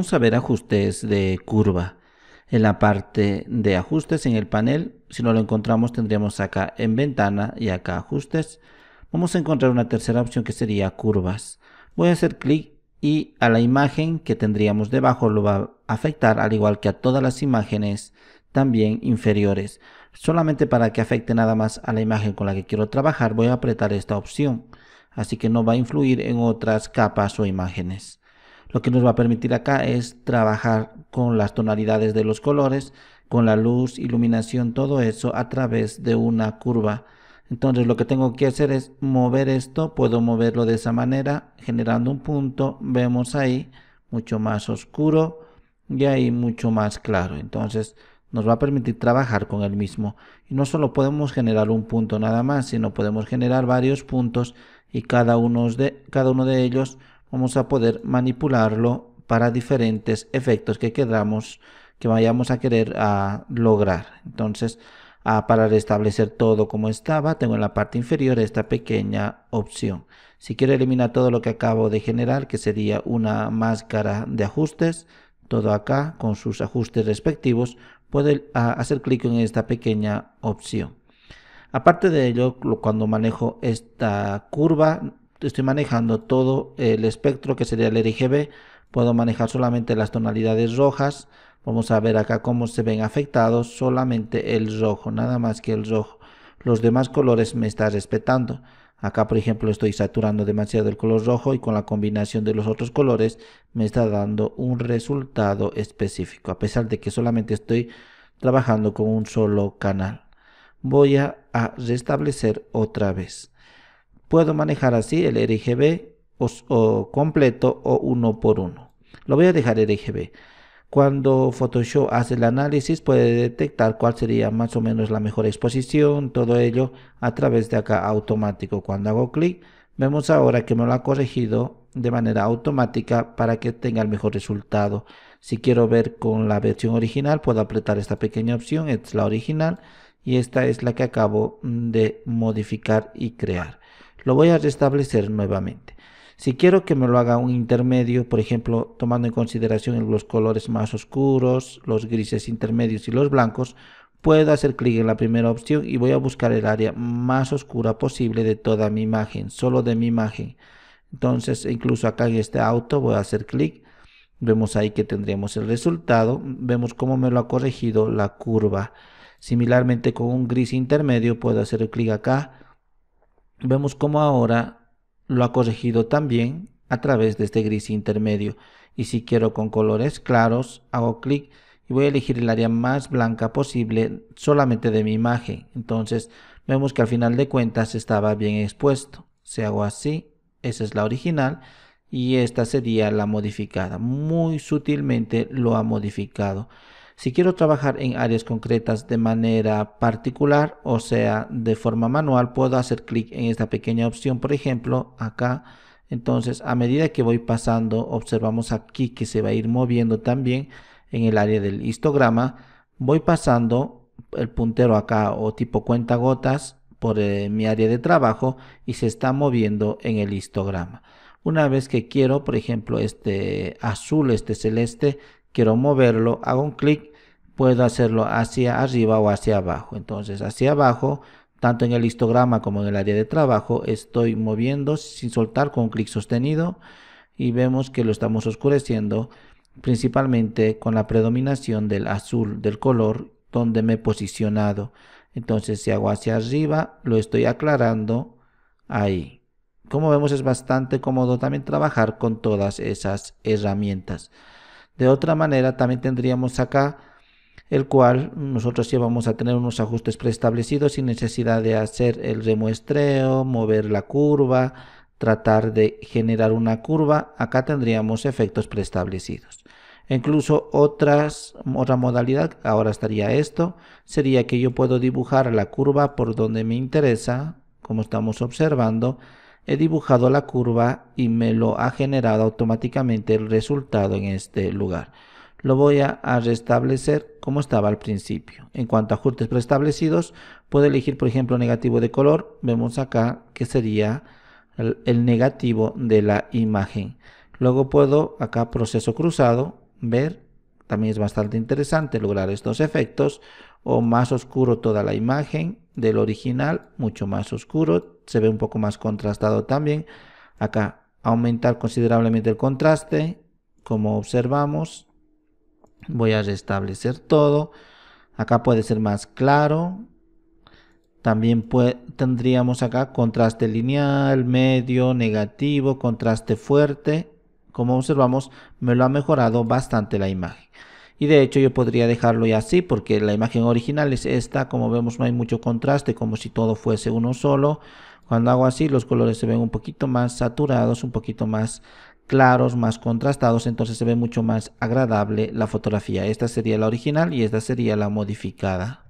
vamos a ver ajustes de curva. En la parte de ajustes en el panel, si no lo encontramos tendríamos acá en ventana y acá ajustes. Vamos a encontrar una tercera opción que sería curvas. Voy a hacer clic y a la imagen que tendríamos debajo lo va a afectar al igual que a todas las imágenes también inferiores. Solamente para que afecte nada más a la imagen con la que quiero trabajar voy a apretar esta opción. Así que no va a influir en otras capas o imágenes. Lo que nos va a permitir acá es trabajar con las tonalidades de los colores, con la luz, iluminación, todo eso a través de una curva. Entonces lo que tengo que hacer es mover esto, puedo moverlo de esa manera, generando un punto, vemos ahí mucho más oscuro y ahí mucho más claro. Entonces nos va a permitir trabajar con el mismo. Y no solo podemos generar un punto nada más, sino podemos generar varios puntos y cada uno de, cada uno de ellos vamos a poder manipularlo para diferentes efectos que queramos que vayamos a querer a lograr entonces para restablecer todo como estaba tengo en la parte inferior esta pequeña opción si quiero eliminar todo lo que acabo de generar que sería una máscara de ajustes todo acá con sus ajustes respectivos puedo hacer clic en esta pequeña opción aparte de ello cuando manejo esta curva estoy manejando todo el espectro que sería el RGB, puedo manejar solamente las tonalidades rojas, vamos a ver acá cómo se ven afectados solamente el rojo, nada más que el rojo, los demás colores me está respetando. Acá por ejemplo estoy saturando demasiado el color rojo y con la combinación de los otros colores me está dando un resultado específico. A pesar de que solamente estoy trabajando con un solo canal. Voy a, a restablecer otra vez puedo manejar así el RGB pues, o, completo o uno por uno. Lo voy a dejar RGB. Cuando Photoshop hace el análisis puede detectar cuál sería más o menos la mejor exposición, todo ello a través de acá automático. Cuando hago clic vemos ahora que me lo ha corregido de manera automática para que tenga el mejor resultado. Si quiero ver con la versión original puedo apretar esta pequeña opción, es la original y esta es la que acabo de modificar y crear lo voy a restablecer nuevamente. Si quiero que me lo haga un intermedio, por ejemplo, tomando en consideración los colores más oscuros, los grises intermedios y los blancos, puedo hacer clic en la primera opción y voy a buscar el área más oscura posible de toda mi imagen, solo de mi imagen. Entonces, incluso acá en este auto voy a hacer clic. Vemos ahí que tendríamos el resultado. Vemos cómo me lo ha corregido la curva. Similarmente con un gris intermedio puedo hacer clic acá vemos cómo ahora lo ha corregido también a través de este gris intermedio. Y si quiero con colores claros, hago clic y voy a elegir el área más blanca posible solamente de mi imagen. Entonces vemos que al final de cuentas estaba bien expuesto. se hago así, esa es la original y esta sería la modificada. Muy sutilmente lo ha modificado. Si quiero trabajar en áreas concretas de manera particular, o sea, de forma manual, puedo hacer clic en esta pequeña opción, por ejemplo, acá. Entonces, a medida que voy pasando, observamos aquí que se va a ir moviendo también en el área del histograma. Voy pasando el puntero acá o tipo cuenta gotas por eh, mi área de trabajo y se está moviendo en el histograma. Una vez que quiero, por ejemplo, este azul, este celeste, quiero moverlo, hago un clic puedo hacerlo hacia arriba o hacia abajo. Entonces hacia abajo, tanto en el histograma como en el área de trabajo, estoy moviendo sin soltar con clic sostenido y vemos que lo estamos oscureciendo principalmente con la predominación del azul del color donde me he posicionado. Entonces si hago hacia arriba, lo estoy aclarando ahí. Como vemos es bastante cómodo también trabajar con todas esas herramientas. De otra manera también tendríamos acá el cual nosotros ya vamos a tener unos ajustes preestablecidos sin necesidad de hacer el remuestreo, mover la curva, tratar de generar una curva. Acá tendríamos efectos preestablecidos. Incluso otras, otra modalidad, ahora estaría esto, sería que yo puedo dibujar la curva por donde me interesa, como estamos observando, he dibujado la curva y me lo ha generado automáticamente el resultado en este lugar lo voy a, restablecer como estaba al principio. En cuanto a ajustes preestablecidos, puedo elegir, por ejemplo, negativo de color. Vemos acá que sería el negativo de la imagen. Luego puedo, acá proceso cruzado, ver, también es bastante interesante lograr estos efectos, o más oscuro toda la imagen del original, mucho más oscuro, se ve un poco más contrastado también. Acá aumentar considerablemente el contraste, como observamos, Voy a restablecer todo. Acá puede ser más claro. También tendríamos acá contraste lineal, medio, negativo, contraste fuerte. Como observamos, me lo ha mejorado bastante la imagen. Y de hecho yo podría dejarlo ya así porque la imagen original es esta. Como vemos no hay mucho contraste, como si todo fuese uno solo. Cuando hago así los colores se ven un poquito más saturados, un poquito más claros, más contrastados, entonces se ve mucho más agradable la fotografía. Esta sería la original y esta sería la modificada.